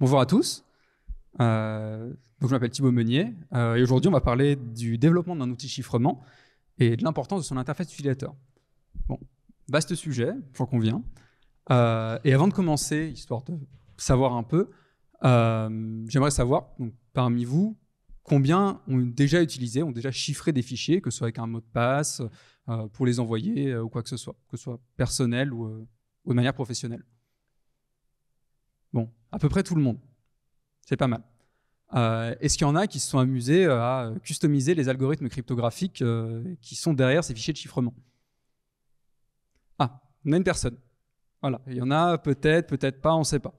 Bonjour à tous. Euh, donc je m'appelle Thibaut Meunier euh, et aujourd'hui on va parler du développement d'un outil chiffrement et de l'importance de son interface utilisateur. Bon, vaste sujet, j'en conviens. Euh, et avant de commencer, histoire de savoir un peu, j'aimerais savoir parmi vous combien ont déjà utilisé, ont déjà chiffré des fichiers, que ce soit avec un mot de passe pour les envoyer ou quoi que ce soit, que ce soit personnel ou de manière professionnelle à peu près tout le monde. C'est pas mal. Euh, est-ce qu'il y en a qui se sont amusés euh, à customiser les algorithmes cryptographiques euh, qui sont derrière ces fichiers de chiffrement Ah, on a une personne. Voilà, il y en a peut-être, peut-être pas, on ne sait pas.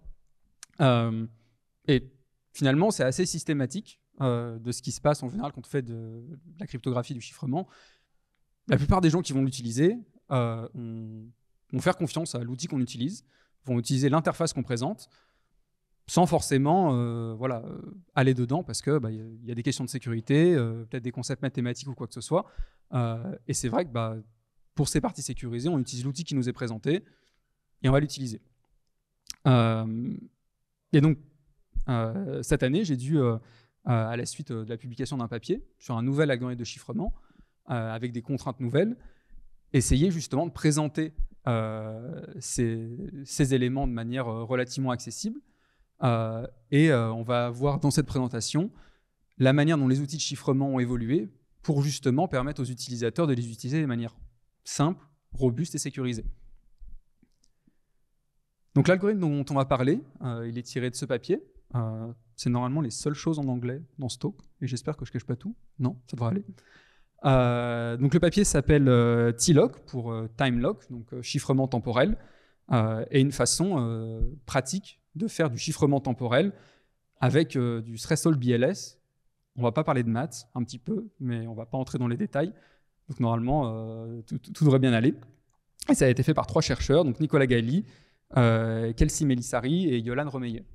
et finalement, c'est assez systématique de ce qui se passe en général quand on fait de, de la cryptographie du chiffrement. La plupart des gens qui vont l'utiliser vont faire confiance à l'outil qu'on utilise, vont utiliser l'interface qu'on présente, sans forcément euh, voilà, euh, aller dedans parce qu'il bah, y, a des questions de sécurité, euh, peut-être des concepts mathématiques ou quoi que ce soit. et c'est vrai que bah, pour ces parties sécurisées, on utilise l'outil qui nous est présenté et on va l'utiliser. et donc, cette année, j'ai dû, à la suite de la publication d'un papier sur un nouvel algorithme de chiffrement, avec des contraintes nouvelles, essayer justement de présenter ces, éléments de manière relativement accessible euh, et euh, on va voir dans cette présentation la manière dont les outils de chiffrement ont évolué pour justement permettre aux utilisateurs de les utiliser de manière simple, robuste et sécurisée. Donc l'algorithme dont on va parler, euh, il est tiré de ce papier. c'est normalement les seules choses en anglais dans ce talk, et j'espère que je ne cache pas tout. Non, ça devrait aller. donc le papier s'appelle T-Lock pour Time Lock, donc chiffrement temporel, et une façon pratique de faire du chiffrement temporel avec euh, du Threshold BLS. On va pas parler de maths un petit peu, mais on va pas entrer dans les détails. Donc normalement, euh, tout, devrait bien aller. Et ça a été fait par trois chercheurs, donc Nicolas Galli, euh, Kelsey Melissari et Yolan Remeyer.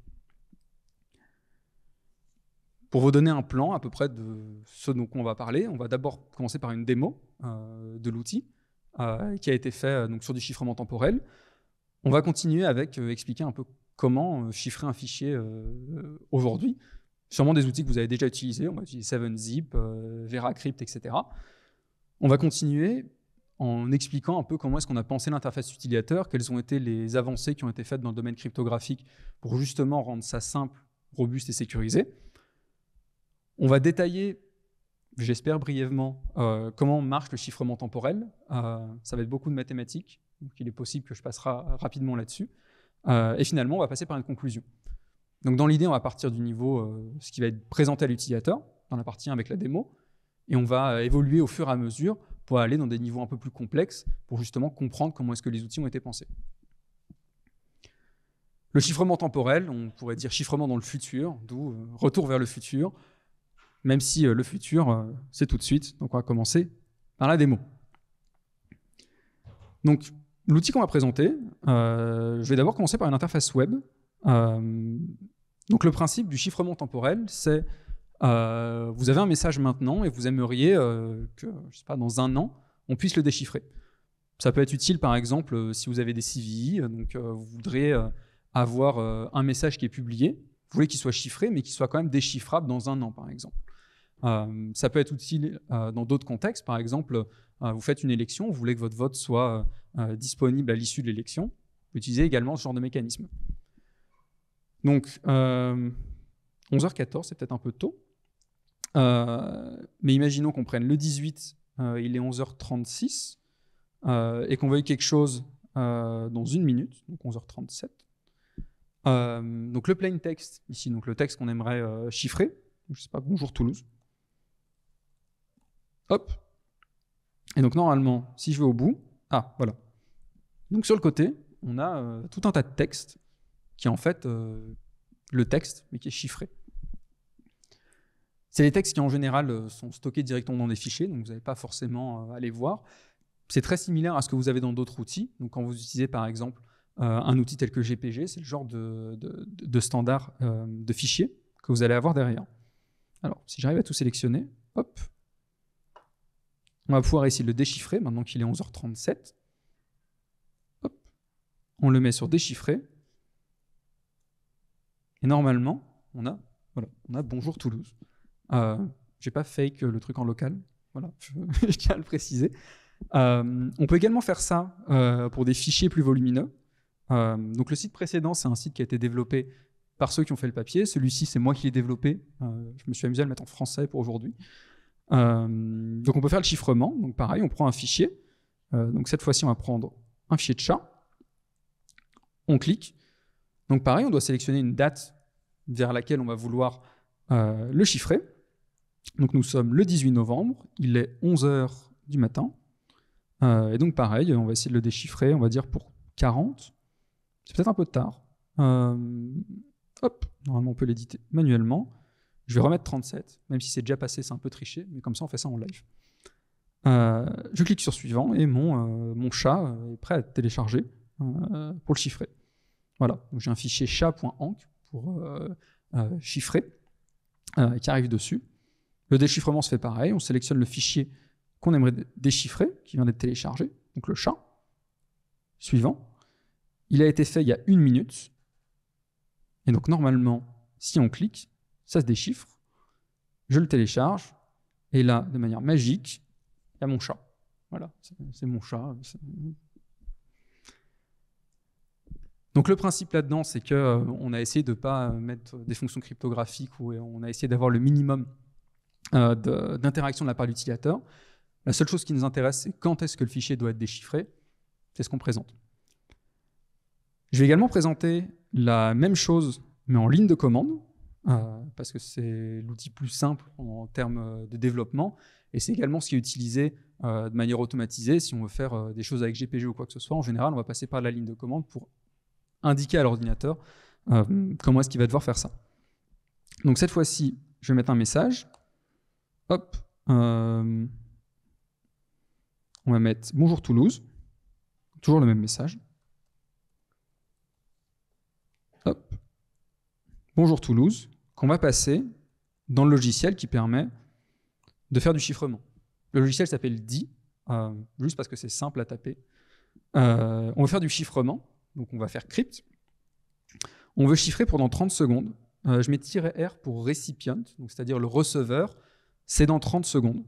Pour vous donner un plan à peu près de ce dont on va parler, on va d'abord commencer par une démo de l'outil qui a été fait donc, sur du chiffrement temporel. On va continuer avec expliquer un peu comment euh, chiffrer un fichier euh, aujourd'hui. Sûrement des outils que vous avez déjà utilisés. On va utiliser 7zip, euh, VeraCrypt, etc. On va continuer en expliquant un peu comment est-ce qu'on a pensé l'interface utilisateur, quelles ont été les avancées qui ont été faites dans le domaine cryptographique pour justement rendre ça simple, robuste et sécurisé. On va détailler, j'espère brièvement, comment marche le chiffrement temporel. ça va être beaucoup de mathématiques, donc il est possible que je passera rapidement là-dessus. Euh, et finalement, on va passer par une conclusion. Donc dans l'idée, on va partir du niveau, euh, ce qui va être présenté à l'utilisateur, dans la partie 1 avec la démo, et on va euh, évoluer au fur et à mesure pour aller dans des niveaux un peu plus complexes, pour justement comprendre comment est-ce que les outils ont été pensés. Le chiffrement temporel, on pourrait dire chiffrement dans le futur, d'où retour vers le futur, même si le futur, c'est tout de suite, donc on va commencer par la démo. Donc L'outil qu'on va présenter, euh, je vais d'abord commencer par une interface web. Euh, donc le principe du chiffrement temporel, c'est euh, vous avez un message maintenant et vous aimeriez que, je sais pas, dans un an, on puisse le déchiffrer. Ça peut être utile, par exemple, si vous avez des CVI, donc vous voudrez avoir un message qui est publié, vous voulez qu'il soit chiffré, mais qu'il soit quand même déchiffrable dans un an, par exemple. ça peut être utile dans d'autres contextes, par exemple, euh, vous faites une élection, vous voulez que votre vote soit euh, euh, disponible à l'issue de l'élection, vous utilisez également ce genre de mécanisme. Donc, 11h14, c'est peut-être un peu tôt, mais imaginons qu'on prenne le 18, il est 11h36, et qu'on veuille quelque chose dans une minute, donc 11h37. donc le plain text ici, donc le texte qu'on aimerait chiffrer. Je ne sais pas, bonjour Toulouse. Hop, et donc normalement, si je vais au bout, ah voilà. Donc sur le côté, on a euh, tout un tas de textes qui est en fait euh, le texte, mais qui est chiffré. C'est les textes qui en général euh, sont stockés directement dans des fichiers, donc vous n'avez pas forcément aller voir. C'est très similaire à ce que vous avez dans d'autres outils. Donc quand vous utilisez par exemple un outil tel que GPG, c'est le genre de, de standard de fichiers que vous allez avoir derrière. Alors si j'arrive à tout sélectionner, hop, on va pouvoir essayer de le déchiffrer maintenant qu'il est 11h37. On le met sur déchiffrer. Et normalement, on a, voilà, on a bonjour Toulouse. Euh, je n'ai pas fake le truc en local. Voilà, je, tiens à le préciser. Euh, on peut également faire ça euh, pour des fichiers plus volumineux. donc le site précédent, c'est un site qui a été développé par ceux qui ont fait le papier. Celui-ci, c'est moi qui l'ai développé. je me suis amusé à le mettre en français pour aujourd'hui. Euh, donc on peut faire le chiffrement. Donc pareil, on prend un fichier. Euh, donc cette fois-ci, on va prendre un fichier de chat. On clique. Donc pareil, on doit sélectionner une date vers laquelle on va vouloir euh, le chiffrer. Donc nous sommes le 18 novembre, il est 11h du matin. et donc pareil, on va essayer de le déchiffrer, on va dire pour 40. C'est peut-être un peu tard. hop, normalement on peut l'éditer manuellement. Je vais remettre 37, même si c'est déjà passé, c'est un peu triché, mais comme ça on fait ça en live. Euh, je clique sur suivant et mon, euh, mon chat est prêt à être téléchargé euh, pour le chiffrer. Voilà, j'ai un fichier chat.anc pour chiffrer qui arrive dessus. Le déchiffrement se fait pareil, on sélectionne le fichier qu'on aimerait déchiffrer, qui vient d'être téléchargé, donc le chat. Suivant, il a été fait il y a une minute. Et donc normalement, si on clique, ça se déchiffre, je le télécharge, et là, de manière magique, il y a mon chat. Voilà, c'est mon chat. Donc le principe là-dedans, c'est qu'on euh, a essayé de ne pas mettre des fonctions cryptographiques ou euh, on a essayé d'avoir le minimum euh, d'interaction de la part de l'utilisateur. La seule chose qui nous intéresse, c'est quand est-ce que le fichier doit être déchiffré. C'est ce qu'on présente. Je vais également présenter la même chose, mais en ligne de commande. Euh, parce que c'est l'outil plus simple en termes euh, de développement. Et c'est également ce qui est utilisé euh, de manière automatisée. Si on veut faire des choses avec GPG ou quoi que ce soit, en général, on va passer par la ligne de commande pour indiquer à l'ordinateur comment est-ce qu'il va devoir faire ça. Donc cette fois-ci, je vais mettre un message. Hop. on va mettre Bonjour Toulouse. Toujours le même message. Hop. Bonjour Toulouse qu'on va passer dans le logiciel qui permet de faire du chiffrement. Le logiciel s'appelle D, euh, juste parce que c'est simple à taper. Euh, on va faire du chiffrement, donc on va faire crypt. On veut chiffrer pendant 30 secondes. Euh, je mets "-r" pour recipient, c'est-à-dire le receveur, c'est dans 30 secondes.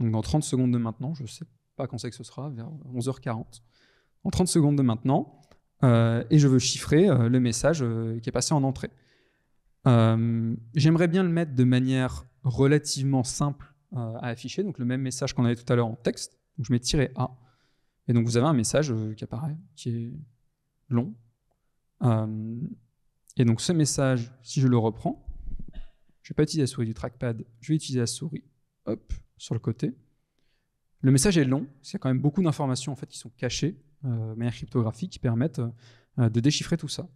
Donc dans 30 secondes de maintenant, je ne sais pas quand c'est que ce sera, vers 11h40. En 30 secondes de maintenant, et je veux chiffrer le message qui est passé en entrée. Euh, j'aimerais bien le mettre de manière relativement simple euh, à afficher, donc le même message qu'on avait tout à l'heure en texte. Donc je mets tirer A. Et donc vous avez un message euh, qui apparaît, qui est long. et donc ce message, si je le reprends, je ne vais pas utiliser la souris du trackpad, je vais utiliser la souris, hop, sur le côté. Le message est long, y a quand même beaucoup d'informations en fait qui sont cachées de manière cryptographique qui permettent de déchiffrer tout ça.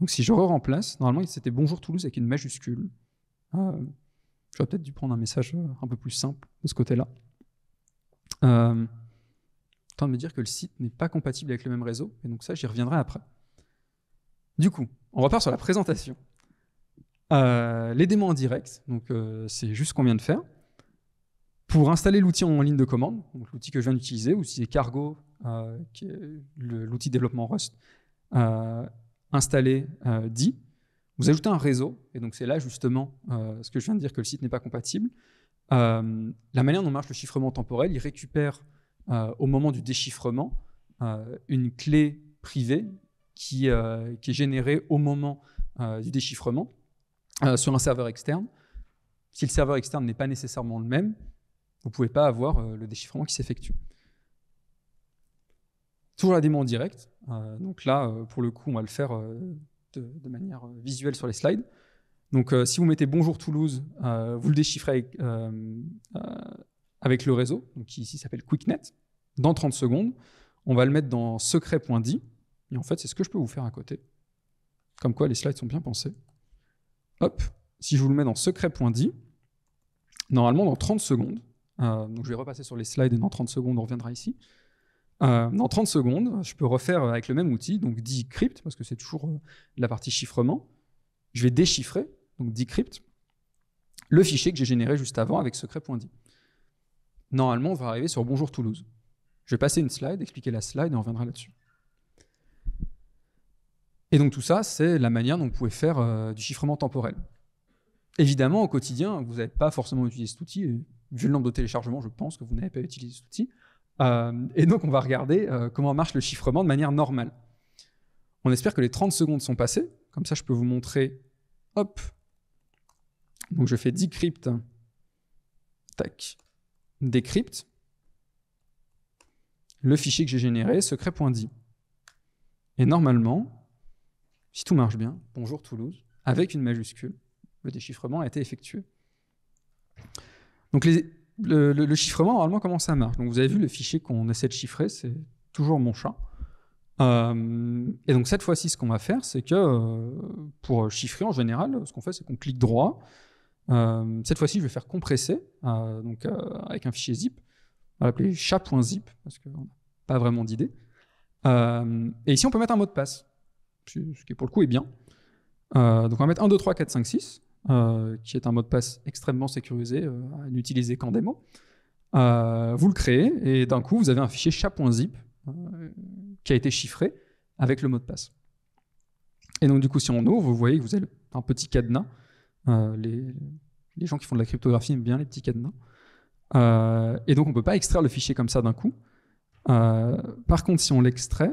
Donc si je re-remplace, normalement c'était Bonjour Toulouse avec une majuscule. Ah, j'aurais peut-être dû prendre un message euh, un peu plus simple de ce côté-là. Euh, de me dire que le site n'est pas compatible avec le même réseau, et donc ça j'y reviendrai après. Du coup, on repart sur la présentation. Euh, les démos en direct, donc euh, c'est juste ce qu'on vient de faire. Pour installer l'outil en ligne de commande, l'outil que je viens d'utiliser, ou si c'est Cargo, l'outil développement Rust, installé, euh, dit. Vous ajoutez un réseau, et donc c'est là justement euh, ce que je viens de dire que le site n'est pas compatible. Euh, la manière dont marche le chiffrement temporel, il récupère au moment du déchiffrement une clé privée qui, qui, est générée au moment du déchiffrement sur un serveur externe. Si le serveur externe n'est pas nécessairement le même, vous ne pouvez pas avoir le déchiffrement qui s'effectue. Toujours la démo en direct. Euh, donc là, euh, pour le coup, on va le faire euh, de, manière visuelle sur les slides. Donc si vous mettez Bonjour Toulouse, vous le déchiffrez avec, le réseau, donc qui ici s'appelle QuickNet, dans 30 secondes. On va le mettre dans secret.di. Et en fait, c'est ce que je peux vous faire à côté. Comme quoi, les slides sont bien pensés. Hop, si je vous le mets dans secret.di, normalement, dans 30 secondes, donc je vais repasser sur les slides et dans 30 secondes, on reviendra ici. Euh, dans 30 secondes, je peux refaire avec le même outil, donc decrypt, parce que c'est toujours euh, la partie chiffrement. Je vais déchiffrer, donc decrypt, le fichier que j'ai généré juste avant avec secret.di. Normalement, on va arriver sur Bonjour Toulouse. Je vais passer une slide, expliquer la slide et on reviendra là-dessus. Et donc tout ça, c'est la manière dont vous pouvez faire euh, du chiffrement temporel. Évidemment, au quotidien, vous n'avez pas forcément utilisé cet outil. vu le nombre de téléchargements, je pense que vous n'avez pas utilisé cet outil. Euh, et donc, on va regarder euh, comment marche le chiffrement de manière normale. On espère que les 30 secondes sont passées. Comme ça, je peux vous montrer. Hop. Donc, je fais decrypt. Tac. Decrypt. Le fichier que j'ai généré, secret.di. Et normalement, si tout marche bien, bonjour Toulouse, avec une majuscule, le déchiffrement a été effectué. Donc les, le, chiffrement, normalement, comment ça marche Donc, vous avez vu le fichier qu'on essaie de chiffrer, c'est toujours mon chat. Euh, et donc, cette fois-ci, ce qu'on va faire, c'est que euh, pour chiffrer en général, ce qu'on fait, c'est qu'on clique droit. Euh, cette fois-ci, je vais faire compresser donc, avec un fichier zip. On va l'appeler chat.zip parce qu'on n'a pas vraiment d'idée. et ici, on peut mettre un mot de passe, ce qui pour le coup est bien. donc, on va mettre 1, 2, 3, 4, 5, 6. Euh, qui est un mot de passe extrêmement sécurisé, euh, à n'utiliser qu'en démo. Euh, vous le créez et d'un coup, vous avez un fichier chat.zip qui a été chiffré avec le mot de passe. Et donc, du coup, si on ouvre, vous voyez que vous avez un petit cadenas. Les, gens qui font de la cryptographie aiment bien les petits cadenas. et donc, on ne peut pas extraire le fichier comme ça d'un coup. par contre, si on l'extrait,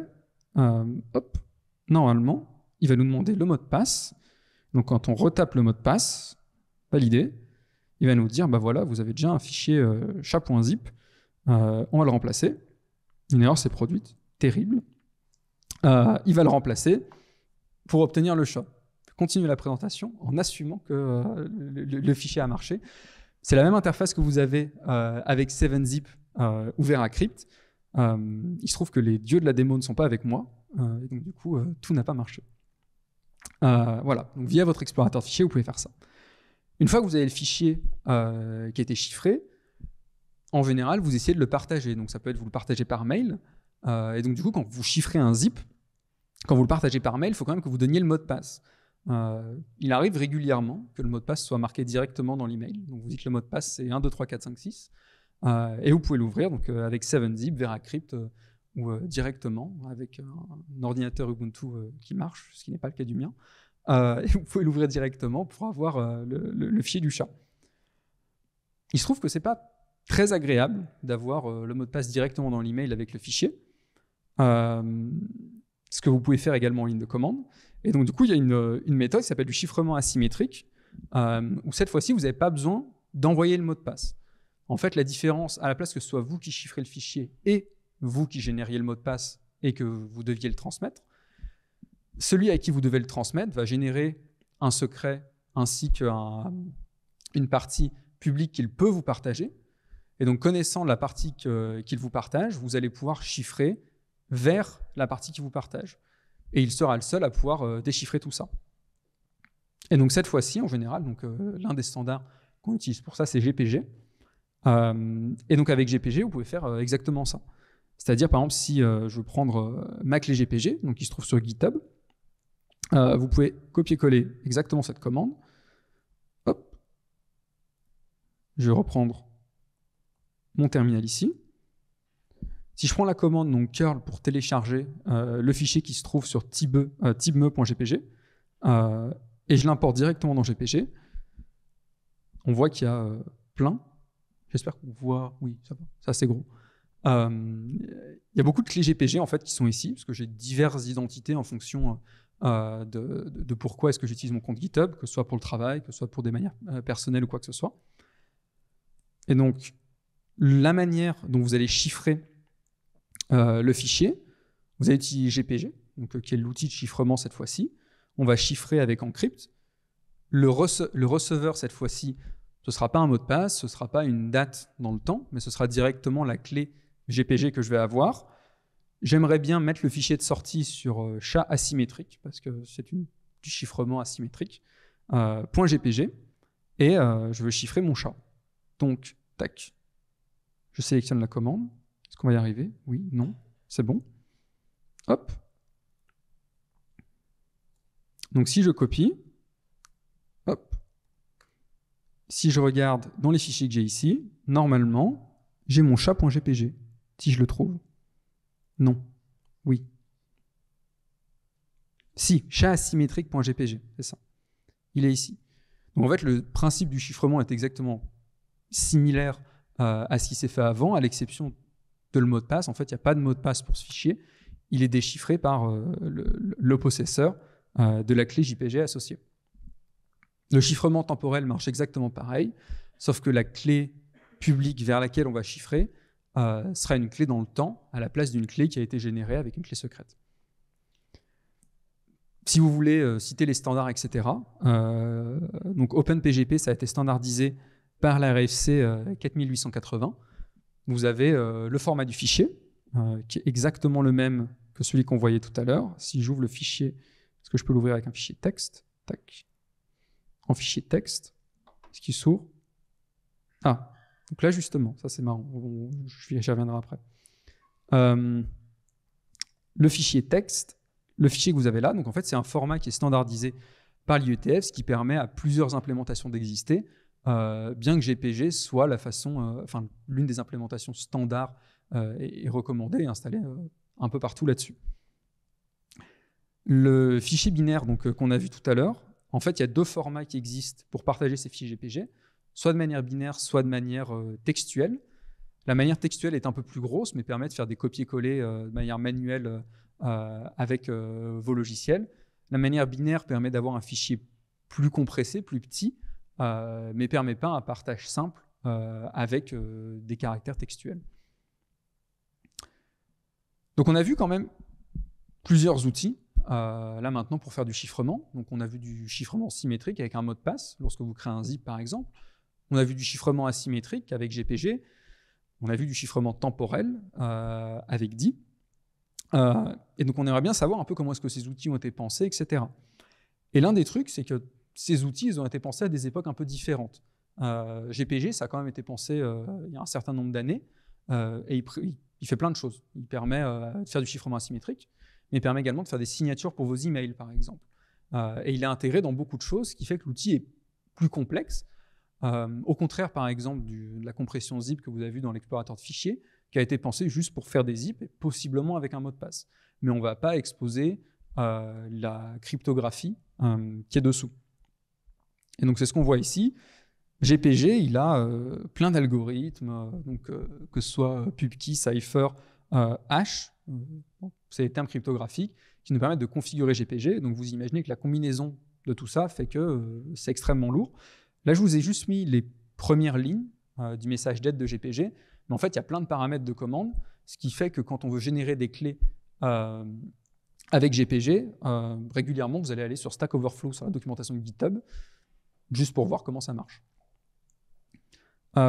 normalement, il va nous demander le mot de passe donc quand on retape le mot de passe, validé, il va nous dire, bah voilà, vous avez déjà un fichier euh, chat.zip, euh, on va le remplacer. Une erreur s'est produite, terrible. Euh, il va le remplacer pour obtenir le chat. Continuez la présentation en assumant que le, fichier a marché. C'est la même interface que vous avez avec 7zip ouvert à crypt. il se trouve que les dieux de la démo ne sont pas avec moi, et donc du coup, tout n'a pas marché. Euh, voilà, donc via votre explorateur fichier, vous pouvez faire ça. Une fois que vous avez le fichier euh, qui a été chiffré, en général, vous essayez de le partager. Donc ça peut être vous le partagez par mail. Euh, et donc du coup, quand vous chiffrez un zip, quand vous le partagez par mail, il faut quand même que vous donniez le mot de passe. il arrive régulièrement que le mot de passe soit marqué directement dans l'email. Donc vous dites le mot de passe c'est 1, 2, 3, 4, 5, 6. et vous pouvez l'ouvrir avec 7zip, VeraCrypt, ou euh, directement avec un, ordinateur Ubuntu euh, qui marche, ce qui n'est pas le cas du mien. Euh, et vous pouvez l'ouvrir directement pour avoir le, fichier du chat. Il se trouve que ce n'est pas très agréable d'avoir le mot de passe directement dans l'email avec le fichier. ce que vous pouvez faire également en ligne de commande. Et donc, du coup, il y a une, méthode qui s'appelle du chiffrement asymétrique, où cette fois-ci, vous n'avez pas besoin d'envoyer le mot de passe. En fait, la différence, à la place que ce soit vous qui chiffrez le fichier et vous qui génériez le mot de passe et que vous deviez le transmettre, celui à qui vous devez le transmettre va générer un secret ainsi qu'une partie publique qu'il peut vous partager. Et donc, connaissant la partie qu'il vous partage, vous allez pouvoir chiffrer vers la partie qu'il vous partage. Et il sera le seul à pouvoir euh, déchiffrer tout ça. Et donc, cette fois-ci, en général, donc euh, l'un des standards qu'on utilise pour ça, c'est GPG. Euh, et donc, avec GPG, vous pouvez faire exactement ça. C'est-à-dire, par exemple, si euh, je veux prendre ma clé GPG, donc qui se trouve sur GitHub, euh, vous pouvez copier-coller exactement cette commande. Je vais reprendre mon terminal ici. Si je prends la commande donc curl pour télécharger euh, le fichier qui se trouve sur tibme.gpg et je l'importe directement dans GPG, on voit qu'il y a plein. J'espère qu'on voit. Oui, ça va, c'est gros. Il euh, y a beaucoup de clés GPG en fait qui sont ici, parce que j'ai diverses identités en fonction euh, de, pourquoi est-ce que j'utilise mon compte GitHub, que ce soit pour le travail, que ce soit pour des manières euh, personnelles ou quoi que ce soit. Et donc, la manière dont vous allez chiffrer le fichier, vous allez utiliser GPG, donc, qui est l'outil de chiffrement cette fois-ci. On va chiffrer avec Encrypt. Le, le receveur cette fois-ci, ce ne sera pas un mot de passe, ce ne sera pas une date dans le temps, mais ce sera directement la clé GPG que je vais avoir. J'aimerais bien mettre le fichier de sortie sur euh, chat asymétrique, parce que c'est du chiffrement asymétrique, .gpg, euh, et euh, je veux chiffrer mon chat. Donc, tac, je sélectionne la commande. Est-ce qu'on va y arriver Oui, non, c'est bon. Hop. Donc si je copie, hop, si je regarde dans les fichiers que j'ai ici, normalement, j'ai mon chat.gpg. Si je le trouve Non. Oui. Si, chat c'est ça. Il est ici. Donc en fait, le principe du chiffrement est exactement similaire euh, à ce qui s'est fait avant, à l'exception de le mot de passe. En fait, il n'y a pas de mot de passe pour ce fichier. Il est déchiffré par euh, le, possesseur euh, de la clé JPG associée. Le chiffrement temporel marche exactement pareil, sauf que la clé publique vers laquelle on va chiffrer, euh, sera une clé dans le temps à la place d'une clé qui a été générée avec une clé secrète. Si vous voulez euh, citer les standards, etc., euh, donc OpenPGP, ça a été standardisé par la RFC 4880. Vous avez le format du fichier, qui est exactement le même que celui qu'on voyait tout à l'heure. Si j'ouvre le fichier, est-ce que je peux l'ouvrir avec un fichier texte Tac. En fichier texte, ce qui s'ouvre. Ah, donc là, justement, ça c'est marrant, j'y reviendrai après. Euh, le fichier texte, le fichier que vous avez là, donc en fait, c'est un format qui est standardisé par l'IETF, ce qui permet à plusieurs implémentations d'exister, euh, bien que GPG soit la façon, euh, enfin, l'une des implémentations standards et, et, recommandées et installées un peu partout là-dessus. Le fichier binaire donc qu'on a vu tout à l'heure, en fait, il y a deux formats qui existent pour partager ces fichiers GPG soit de manière binaire, soit de manière euh, textuelle. La manière textuelle est un peu plus grosse, mais permet de faire des copier-coller euh, de manière manuelle euh, avec vos logiciels. La manière binaire permet d'avoir un fichier plus compressé, plus petit, mais permet pas un partage simple avec des caractères textuels. Donc on a vu quand même plusieurs outils là maintenant pour faire du chiffrement. Donc on a vu du chiffrement symétrique avec un mot de passe lorsque vous créez un zip par exemple. On a vu du chiffrement asymétrique avec GPG. On a vu du chiffrement temporel euh, avec DI. Euh, et donc, on aimerait bien savoir un peu comment est-ce que ces outils ont été pensés, etc. Et l'un des trucs, c'est que ces outils, ils ont été pensés à des époques un peu différentes. GPG, euh, ça a quand même été pensé il y a un certain nombre d'années, et il, fait plein de choses. Il permet de faire du chiffrement asymétrique, mais il permet également de faire des signatures pour vos emails, par exemple. et il est intégré dans beaucoup de choses, ce qui fait que l'outil est plus complexe, euh, au contraire, par exemple, de la compression zip que vous avez vu dans l'explorateur de fichiers, qui a été pensé juste pour faire des zip, et possiblement avec un mot de passe. Mais on ne va pas exposer euh, la cryptographie euh, qui est dessous. Et donc, c'est ce qu'on voit ici. GPG, il a plein d'algorithmes, que ce soit PubKey, Cypher, Hash, c'est les termes cryptographiques, qui nous permettent de configurer GPG. Donc, vous imaginez que la combinaison de tout ça fait que c'est extrêmement lourd. Là, je vous ai juste mis les premières lignes euh, du message d'aide de GPG, mais en fait, il y a plein de paramètres de commande, ce qui fait que quand on veut générer des clés euh, avec GPG, euh, régulièrement, vous allez aller sur Stack Overflow, sur la documentation de GitHub, juste pour voir comment ça marche. et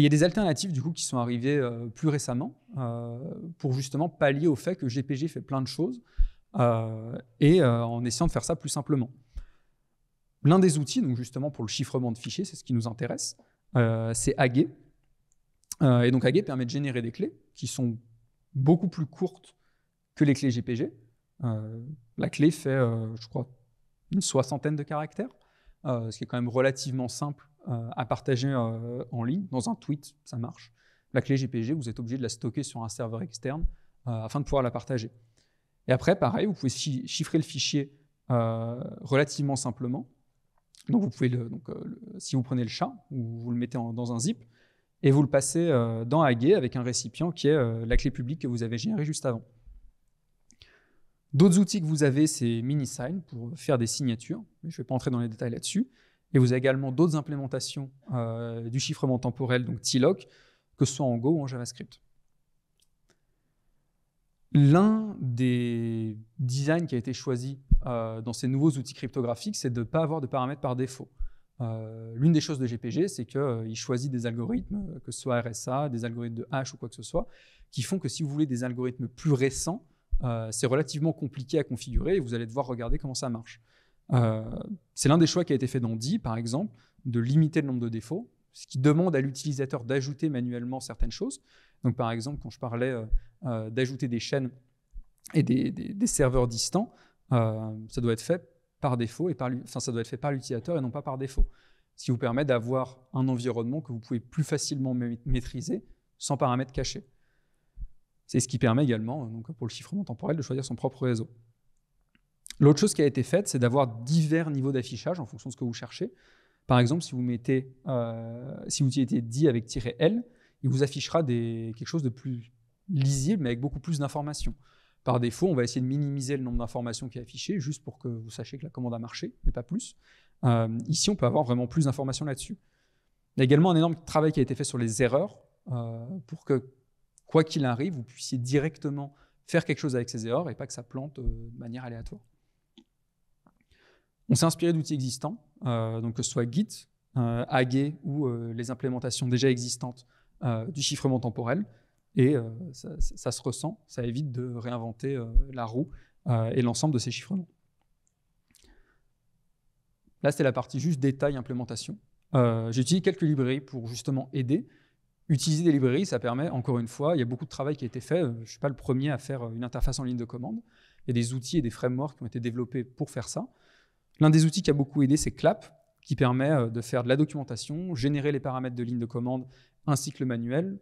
il y a des alternatives du coup qui sont arrivées plus récemment pour justement pallier au fait que GPG fait plein de choses et en essayant de faire ça plus simplement l'un des outils, donc justement pour le chiffrement de fichiers, c'est ce qui nous intéresse, euh, c'est ague euh, et donc Ag permet de générer des clés qui sont beaucoup plus courtes que les clés GPG. Euh, la clé fait, je crois, une soixantaine de caractères, ce qui est quand même relativement simple à partager en ligne. Dans un tweet, ça marche. La clé GPG, vous êtes obligé de la stocker sur un serveur externe afin de pouvoir la partager. Et après, pareil, vous pouvez chiffrer le fichier relativement simplement donc vous pouvez le, donc, euh, si vous prenez le chat, ou vous le mettez dans un zip, et vous le passez euh, dans AG avec un récipient qui est euh, la clé publique que vous avez générée juste avant. D'autres outils que vous avez, c'est MiniSign pour faire des signatures, mais je ne vais pas entrer dans les détails là-dessus. Et vous avez également d'autres implémentations du chiffrement temporel, donc T-Lock, que ce soit en Go ou en JavaScript. L'un des designs qui a été choisi euh, dans ces nouveaux outils cryptographiques, c'est de ne pas avoir de paramètres par défaut. Euh, l'une des choses de GPG, c'est qu'il euh, choisit des algorithmes, que ce soit RSA, des algorithmes de hash ou quoi que ce soit, qui font que si vous voulez des algorithmes plus récents, c'est relativement compliqué à configurer et vous allez devoir regarder comment ça marche. c'est l'un des choix qui a été fait dans D, par exemple, de limiter le nombre de défauts, ce qui demande à l'utilisateur d'ajouter manuellement certaines choses. Donc par exemple, quand je parlais euh, euh, d'ajouter des chaînes et des, serveurs distants, euh, ça doit être fait par défaut et par, enfin, ça doit être fait par l'utilisateur et non pas par défaut. Ce qui vous permet d'avoir un environnement que vous pouvez plus facilement maîtriser sans paramètres cachés. C'est ce qui permet également, pour le chiffrement temporel, de choisir son propre réseau. L'autre chose qui a été faite, c'est d'avoir divers niveaux d'affichage en fonction de ce que vous cherchez. Par exemple, si vous mettez, si vous utilisez dit avec "-l", il vous affichera quelque chose de plus lisible, mais avec beaucoup plus d'informations. Par défaut, on va essayer de minimiser le nombre d'informations qui est affiché, juste pour que vous sachiez que la commande a marché, mais pas plus. Euh, ici, on peut avoir vraiment plus d'informations là-dessus. Il y a également un énorme travail qui a été fait sur les erreurs, euh, pour que, quoi qu'il arrive, vous puissiez directement faire quelque chose avec ces erreurs et pas que ça plante euh, de manière aléatoire. On s'est inspiré d'outils existants, donc que ce soit Git, ague ou les implémentations déjà existantes euh, du chiffrement temporel. Et euh, ça, se ressent, ça évite de réinventer euh, la roue et l'ensemble de ces chiffrements. Là, c'est la partie juste détail implémentation. J'ai utilisé quelques librairies pour justement aider. Utiliser des librairies, ça permet, encore une fois, il y a beaucoup de travail qui a été fait. Je ne suis pas le premier à faire une interface en ligne de commande. Il y a des outils et des frameworks qui ont été développés pour faire ça. L'un des outils qui a beaucoup aidé, c'est Clap, qui permet de faire de la documentation, générer les paramètres de ligne de commande un cycle manuel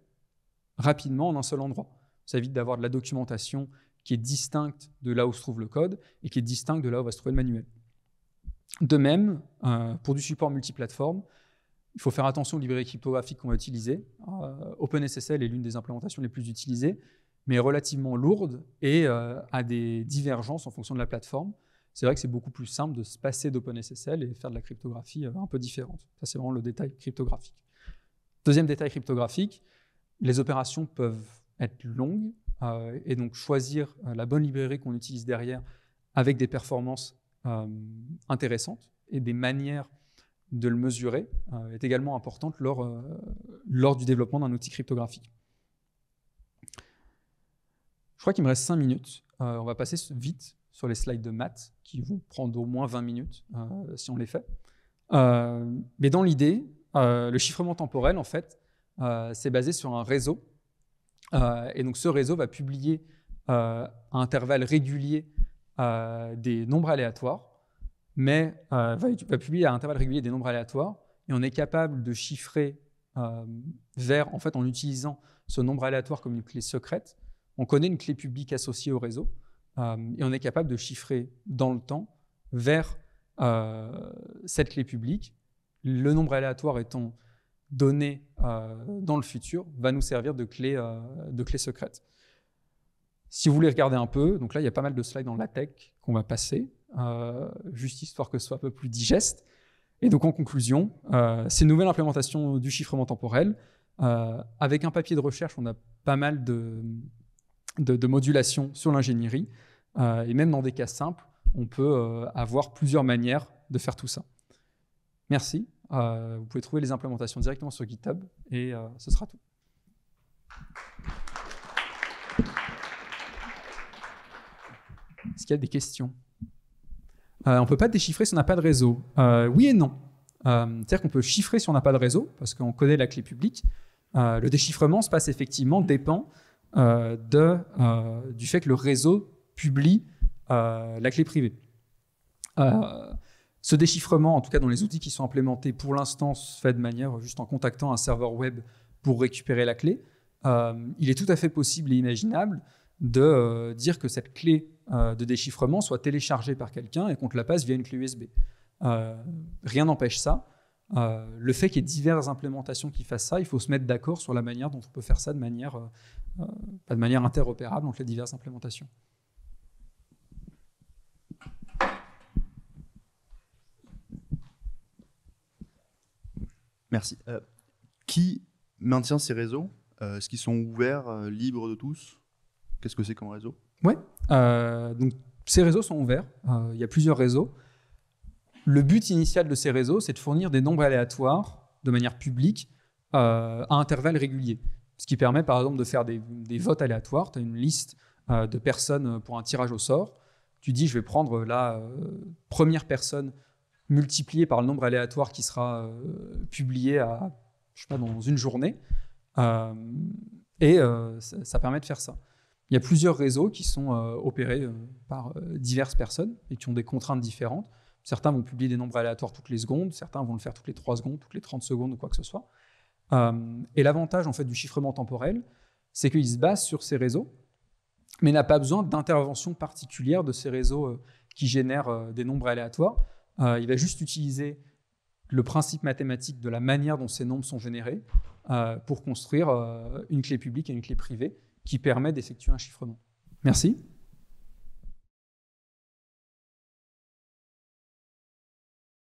rapidement en un seul endroit. Ça évite d'avoir de la documentation qui est distincte de là où se trouve le code et qui est distincte de là où va se trouver le manuel. De même, euh, pour du support multiplateforme, il faut faire attention aux librairies cryptographiques qu'on va utiliser. Euh, OpenSSL est l'une des implémentations les plus utilisées, mais relativement lourde et euh, a des divergences en fonction de la plateforme. C'est vrai que c'est beaucoup plus simple de se passer d'OpenSSL et faire de la cryptographie euh, un peu différente. Ça, c'est vraiment le détail cryptographique. Deuxième détail cryptographique, les opérations peuvent être longues euh, et donc choisir euh, la bonne librairie qu'on utilise derrière avec des performances euh, intéressantes et des manières de le mesurer est également importante lors, lors du développement d'un outil cryptographique. Je crois qu'il me reste 5 minutes. on va passer vite sur les slides de maths qui vont prendre au moins 20 minutes si on les fait. mais dans l'idée, euh, le chiffrement temporel, en fait, c'est euh, basé sur un réseau. Euh, et donc, ce réseau va publier à intervalles réguliers des nombres aléatoires, mais va, publier à intervalles réguliers des nombres aléatoires. Et on est capable de chiffrer vers, en fait, en utilisant ce nombre aléatoire comme une clé secrète. On connaît une clé publique associée au réseau et on est capable de chiffrer dans le temps vers cette clé publique le nombre aléatoire étant donné euh, dans le futur, va nous servir de clé, euh, de clé secrète. Si vous voulez regarder un peu, donc là, il y a pas mal de slides dans la tech qu'on va passer, euh, juste histoire que ce soit un peu plus digeste. Et donc, en conclusion, ces nouvelles nouvelle implémentation du chiffrement temporel. avec un papier de recherche, on a pas mal de, de, de modulation sur l'ingénierie. et même dans des cas simples, on peut avoir plusieurs manières de faire tout ça. Merci. Euh, vous pouvez trouver les implémentations directement sur GitHub et euh, ce sera tout. Est-ce qu'il y a des questions euh, On ne peut pas déchiffrer si on n'a pas de réseau. oui et non. C'est-à-dire qu'on peut chiffrer si on n'a pas de réseau, parce qu'on connaît la clé publique. le déchiffrement se passe effectivement, dépend de, du fait que le réseau publie la clé privée. Ce déchiffrement, en tout cas dans les outils qui sont implémentés pour l'instant, se fait de manière juste en contactant un serveur web pour récupérer la clé. Euh, il est tout à fait possible et imaginable de euh, dire que cette clé euh, de déchiffrement soit téléchargée par quelqu'un et qu'on te la passe via une clé USB. rien n'empêche ça. le fait qu'il y ait diverses implémentations qui fassent ça, il faut se mettre d'accord sur la manière dont on peut faire ça de manière, de manière interopérable entre les diverses implémentations. Merci. Euh, qui maintient ces réseaux euh, Est-ce qu'ils sont ouverts, euh, libres de tous Qu'est-ce que c'est comme réseau Oui, donc ces réseaux sont ouverts. Il y a plusieurs réseaux. Le but initial de ces réseaux, c'est de fournir des nombres aléatoires de manière publique à intervalles réguliers. Ce qui permet par exemple de faire des, votes aléatoires. Tu as une liste de personnes pour un tirage au sort. Tu dis, je vais prendre la première personne multiplié par le nombre aléatoire qui sera euh, publié à, je sais pas, dans une journée. Euh, et euh, ça, permet de faire ça. Il y a plusieurs réseaux qui sont opérés par diverses personnes et qui ont des contraintes différentes. Certains vont publier des nombres aléatoires toutes les secondes, certains vont le faire toutes les 3 secondes, toutes les 30 secondes ou quoi que ce soit. et l'avantage en fait du chiffrement temporel, c'est qu'il se base sur ces réseaux, mais n'a pas besoin d'intervention particulière de ces réseaux qui génèrent des nombres aléatoires. Euh, il va juste utiliser le principe mathématique de la manière dont ces nombres sont générés euh, pour construire euh, une clé publique et une clé privée qui permet d'effectuer un chiffrement. Merci.